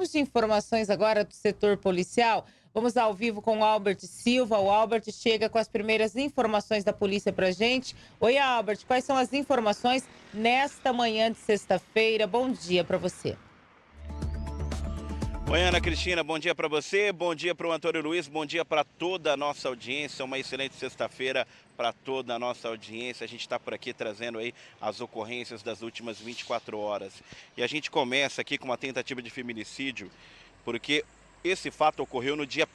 Vamos de informações agora do setor policial. Vamos ao vivo com o Albert Silva. O Albert chega com as primeiras informações da polícia para gente. Oi, Albert, quais são as informações nesta manhã de sexta-feira? Bom dia para você. Oi, Ana Cristina, bom dia para você, bom dia para o Antônio Luiz, bom dia para toda a nossa audiência. Uma excelente sexta-feira para toda a nossa audiência. A gente está por aqui trazendo aí as ocorrências das últimas 24 horas. E a gente começa aqui com uma tentativa de feminicídio, porque esse fato ocorreu no dia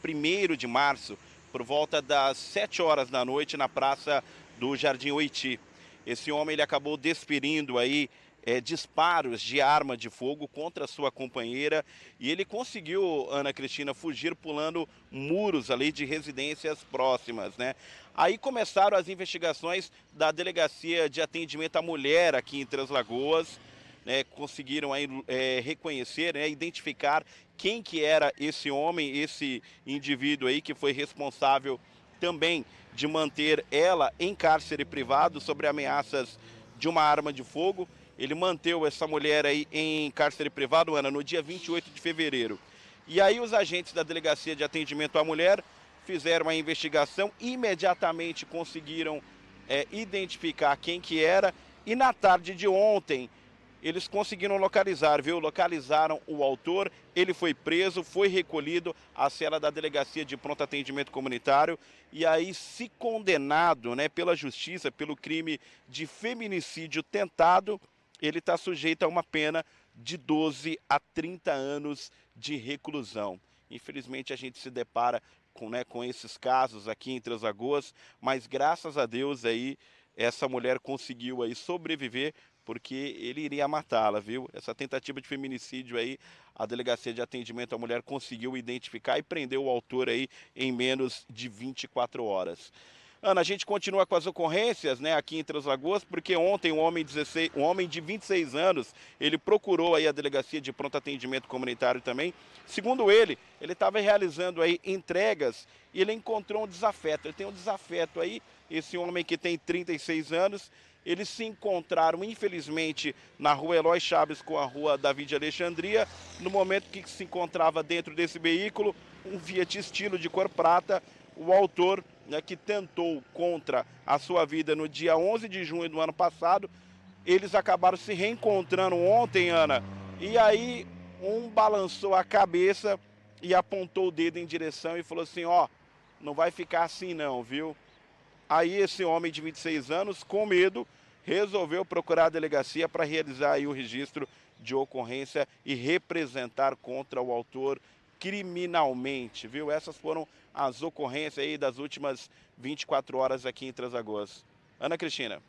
1 de março, por volta das 7 horas da noite, na praça do Jardim Oiti. Esse homem ele acabou despedindo aí é, disparos de arma de fogo contra sua companheira e ele conseguiu, Ana Cristina, fugir pulando muros ali de residências próximas, né? Aí começaram as investigações da Delegacia de Atendimento à Mulher aqui em Três Lagoas, né, conseguiram aí, é, reconhecer, né, identificar quem que era esse homem, esse indivíduo aí que foi responsável também de manter ela em cárcere privado sobre ameaças de uma arma de fogo. Ele manteve essa mulher aí em cárcere privado, Ana, no dia 28 de fevereiro. E aí os agentes da Delegacia de Atendimento à Mulher fizeram a investigação, imediatamente conseguiram é, identificar quem que era e na tarde de ontem eles conseguiram localizar, viu? Localizaram o autor, ele foi preso, foi recolhido à cela da Delegacia de Pronto Atendimento Comunitário e aí se condenado né, pela justiça pelo crime de feminicídio tentado ele está sujeito a uma pena de 12 a 30 anos de reclusão. Infelizmente, a gente se depara com, né, com esses casos aqui em Três Lagoas, mas graças a Deus aí essa mulher conseguiu aí sobreviver porque ele iria matá-la, viu? Essa tentativa de feminicídio aí, a delegacia de atendimento à mulher conseguiu identificar e prendeu o autor aí em menos de 24 horas. Ana, a gente continua com as ocorrências né, aqui em Três Lagoas, porque ontem um homem, 16, um homem de 26 anos, ele procurou aí a Delegacia de Pronto Atendimento Comunitário também. Segundo ele, ele estava realizando aí entregas e ele encontrou um desafeto. Ele tem um desafeto aí, esse homem que tem 36 anos, eles se encontraram, infelizmente, na rua Eloy Chaves com a rua Davi de Alexandria. No momento que se encontrava dentro desse veículo, um Fiat Estilo de cor prata, o autor né, que tentou contra a sua vida no dia 11 de junho do ano passado, eles acabaram se reencontrando ontem, Ana. E aí um balançou a cabeça e apontou o dedo em direção e falou assim: "Ó, não vai ficar assim não, viu?" Aí esse homem de 26 anos, com medo, resolveu procurar a delegacia para realizar o registro de ocorrência e representar contra o autor criminalmente, viu? Essas foram as ocorrências aí das últimas 24 horas aqui em Transagoas. Ana Cristina.